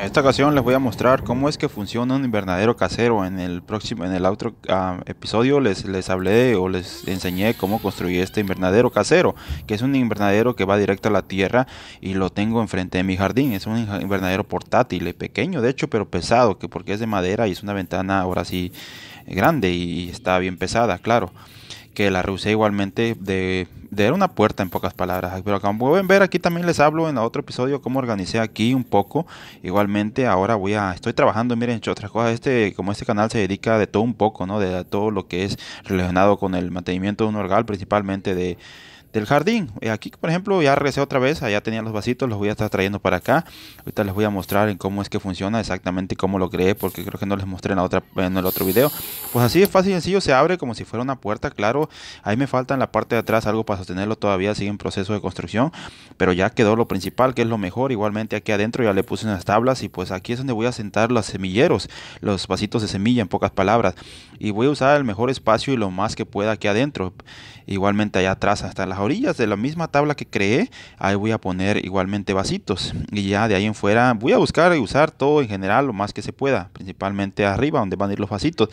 En esta ocasión les voy a mostrar cómo es que funciona un invernadero casero. En el próximo, en el otro ah, episodio les, les hablé o les enseñé cómo construir este invernadero casero, que es un invernadero que va directo a la tierra y lo tengo enfrente de mi jardín. Es un invernadero portátil, pequeño de hecho, pero pesado, que porque es de madera y es una ventana ahora sí grande y está bien pesada, claro que la rehusé igualmente de, de una puerta en pocas palabras. Pero como pueden ver, aquí también les hablo en otro episodio cómo organicé aquí un poco. Igualmente ahora voy a, estoy trabajando, miren, otras cosas, este, como este canal se dedica de todo un poco, ¿no? De, todo lo que es relacionado con el mantenimiento de un orgal, principalmente de del jardín. Eh, aquí, por ejemplo, ya regresé otra vez, allá tenía los vasitos, los voy a estar trayendo para acá. Ahorita les voy a mostrar en cómo es que funciona, exactamente cómo lo creé, porque creo que no les mostré en, el otro video. Pues así es fácil y sencillo, se abre como si fuera una puerta, claro. Ahí me falta en la parte de atrás algo para sostenerlo todavía, sigue en proceso de construcción, pero ya quedó lo principal, que es lo mejor. Igualmente aquí adentro ya le puse unas tablas y pues aquí es donde voy a sentar los semilleros, los vasitos de semilla, en pocas palabras. Y voy a usar el mejor espacio y lo más que pueda aquí adentro. Igualmente allá atrás hasta las orillas de la misma tabla que creé, ahí voy a poner igualmente vasitos. Y ya de ahí en fuera voy a buscar y usar todo en general lo más que se pueda, principalmente arriba donde van a ir los vasitos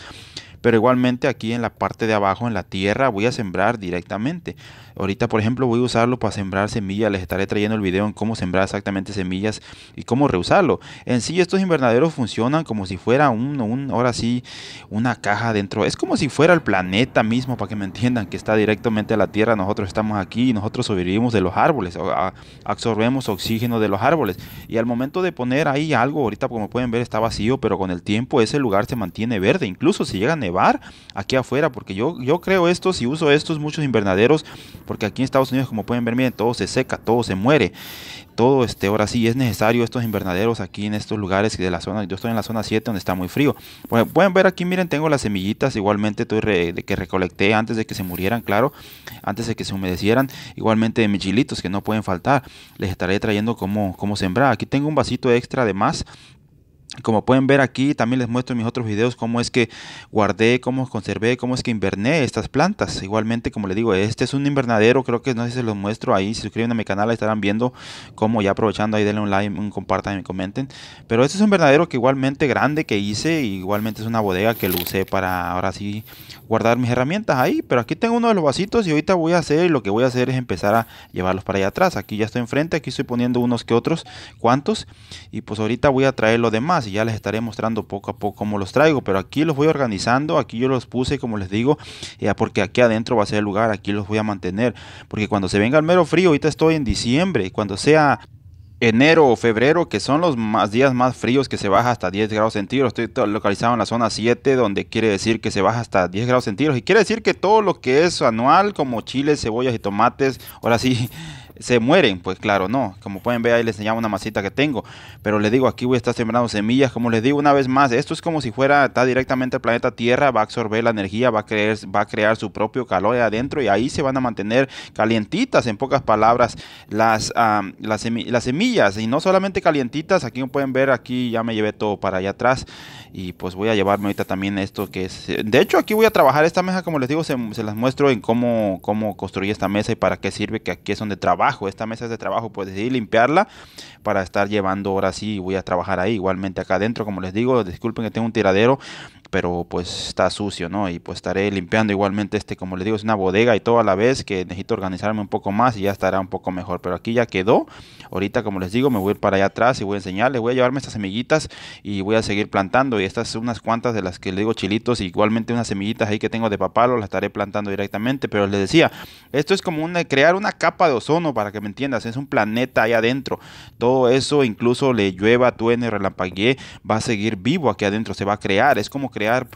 pero igualmente aquí en la parte de abajo, en la tierra, voy a sembrar directamente. Ahorita, por ejemplo, voy a usarlo para sembrar semillas. Les estaré trayendo el video en cómo sembrar exactamente semillas y cómo reusarlo. En sí, estos invernaderos funcionan como si fuera un, ahora sí, una caja dentro. Es como si fuera el planeta mismo, para que me entiendan, que está directamente a la tierra. Nosotros estamos aquí y nosotros sobrevivimos de los árboles, absorbemos oxígeno de los árboles. Y al momento de poner ahí algo, ahorita como pueden ver está vacío, pero con el tiempo ese lugar se mantiene verde. Incluso si llega a aquí afuera, porque yo, yo creo estos y uso estos muchos invernaderos, porque aquí en Estados Unidos, como pueden ver, miren, todo se seca, todo se muere. Todo este, ahora sí es necesario estos invernaderos aquí en estos lugares de la zona. Yo estoy en la zona 7 donde está muy frío. pueden ver aquí, miren, tengo las semillitas igualmente estoy de que recolecté antes de que se murieran, claro, antes de que se humedecieran. Igualmente de mis que no pueden faltar. Les estaré trayendo como cómo sembrar. Aquí tengo un vasito extra de más como pueden ver aquí, también les muestro en mis otros videos cómo es que guardé, cómo conservé, cómo es que inverné estas plantas. Igualmente, como les digo, este es un invernadero, creo que no sé si se los muestro ahí. Si suscriben a mi canal, estarán viendo cómo ya aprovechando ahí, denle un like, un compartan y comenten. Pero este es un invernadero que igualmente grande que hice, igualmente es una bodega que lo usé para ahora sí guardar mis herramientas ahí. Pero aquí tengo uno de los vasitos y ahorita voy a hacer, lo que voy a hacer es empezar a llevarlos para allá atrás. Aquí ya estoy enfrente, aquí estoy poniendo unos que otros, cuantos, y pues ahorita voy a traer lo demás y ya les estaré mostrando poco a poco cómo los traigo, pero aquí los voy organizando, aquí yo los puse como les digo, ya eh, porque aquí adentro va a ser el lugar, aquí los voy a mantener, porque cuando se venga el mero frío, ahorita estoy en diciembre, cuando sea enero o febrero, que son los más, días más fríos que se baja hasta 10 grados centígrados. Estoy localizado en la zona 7, donde quiere decir que se baja hasta 10 grados centígrados. Y quiere decir que todo lo que es anual, como chiles, cebollas y tomates, ahora sí se mueren, pues claro, no. Como pueden ver, ahí les enseñaba una masita que tengo. Pero les digo, aquí voy a estar sembrando semillas. Como les digo una vez más, esto es como si fuera, está directamente el planeta Tierra, va a absorber la energía, va a, creer, va a crear su propio calor adentro y ahí se van a mantener calientitas, en pocas palabras, las, las, semillas. Y no solamente calientitas, aquí pueden ver, aquí ya me llevé todo para allá atrás. Y pues voy a llevarme ahorita también esto que es... Eh, de hecho, aquí voy a trabajar esta mesa, como les digo, se, las muestro en cómo, cómo construí esta mesa y para qué sirve, que aquí es donde trabajo esta mesa de trabajo, pues decidí limpiarla para estar llevando ahora sí, voy a trabajar ahí, igualmente acá adentro, como les digo, disculpen que tengo un tiradero pero pues está sucio, ¿no? Y pues estaré limpiando igualmente este, como les digo, es una bodega y todo a la vez, que necesito organizarme un poco más y ya estará un poco mejor. Pero aquí ya quedó, ahorita como les digo, me voy para allá atrás y voy a enseñarles, voy a llevarme estas semillitas y voy a seguir plantando. Y estas son unas cuantas de las que le digo chilitos, igualmente unas semillitas ahí que tengo de papalo, las estaré plantando directamente. Pero les decía, esto es como una, crear una capa de ozono, para que me entiendas, es un planeta ahí adentro. Todo eso, incluso le llueva, tuene, relampaguee, va a seguir vivo aquí adentro, se va a crear. Es como que crear,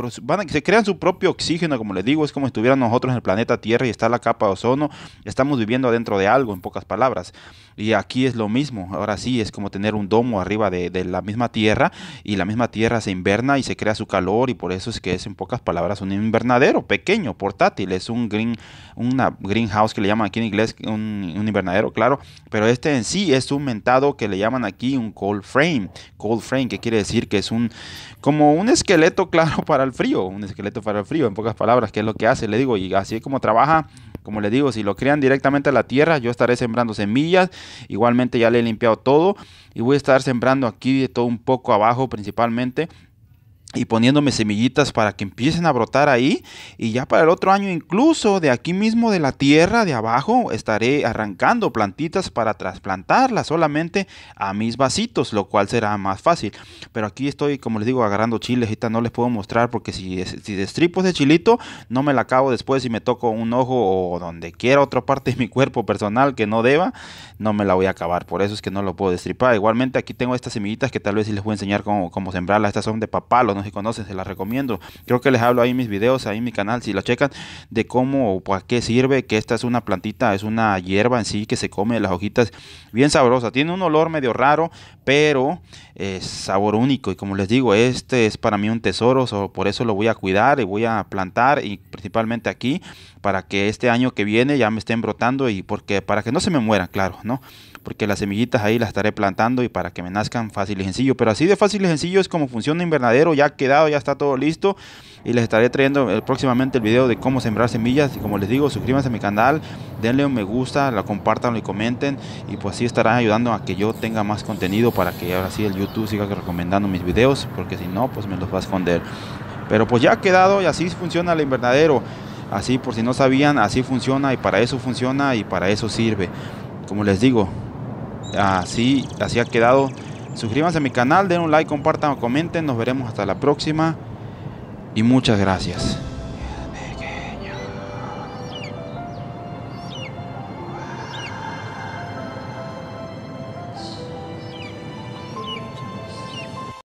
se crean su propio oxígeno, como les digo, es como estuvieran nosotros en el planeta Tierra y está la capa de ozono, estamos viviendo adentro de algo, en pocas palabras. Y aquí es lo mismo, ahora sí, es como tener un domo arriba de, la misma Tierra y la misma Tierra se inverna y se crea su calor y por eso es que es en pocas palabras un invernadero pequeño, portátil, es un green, una greenhouse que le llaman aquí en inglés, un, invernadero, claro, pero este en sí es un mentado que le llaman aquí un cold frame, cold frame que quiere decir que es un como un esqueleto claro para el frío, un esqueleto para el frío, en pocas palabras, que es lo que hace, le digo, y así como trabaja, como le digo, si lo crean directamente a la tierra, yo estaré sembrando semillas, igualmente ya le he limpiado todo y voy a estar sembrando aquí de todo un poco abajo principalmente y poniéndome semillitas para que empiecen a brotar ahí y ya para el otro año incluso de aquí mismo de la tierra de abajo estaré arrancando plantitas para trasplantarlas solamente a mis vasitos lo cual será más fácil pero aquí estoy como les digo agarrando chiles ahorita no les puedo mostrar porque si, si destripo ese chilito no me la acabo después si me toco un ojo o donde quiera otra parte de mi cuerpo personal que no deba no me la voy a acabar por eso es que no lo puedo destripar igualmente aquí tengo estas semillitas que tal vez si les voy a enseñar cómo, cómo sembrarlas estas son de papalo no conocen, se las recomiendo. Creo que les hablo ahí en mis videos, ahí en mi canal, si la checan, de cómo o para qué sirve, que esta es una plantita, es una hierba en sí que se come las hojitas, bien sabrosa. Tiene un olor medio raro, pero es sabor único. Y como les digo, este es para mí un tesoro, por eso lo voy a cuidar y voy a plantar y principalmente aquí para que este año que viene ya me estén brotando y porque para que no se me mueran, claro, ¿no? Porque las semillitas ahí las estaré plantando y para que me nazcan fácil y sencillo. Pero así de fácil y sencillo es como funciona invernadero, ya ha quedado, ya está todo listo. Y les estaré trayendo eh, próximamente el video de cómo sembrar semillas. Y como les digo, suscríbanse a mi canal, denle un me gusta, la compartan y comenten. Y pues así estarán ayudando a que yo tenga más contenido para que ahora sí el YouTube siga recomendando mis videos. Porque si no, pues me los va a esconder. Pero pues ya ha quedado y así funciona el invernadero. Así, por si no sabían, así funciona y para eso funciona y para eso sirve. Como les digo, así, ha quedado. Suscríbanse a mi canal, den un like, compartan, o comenten. Nos veremos hasta la próxima y muchas gracias.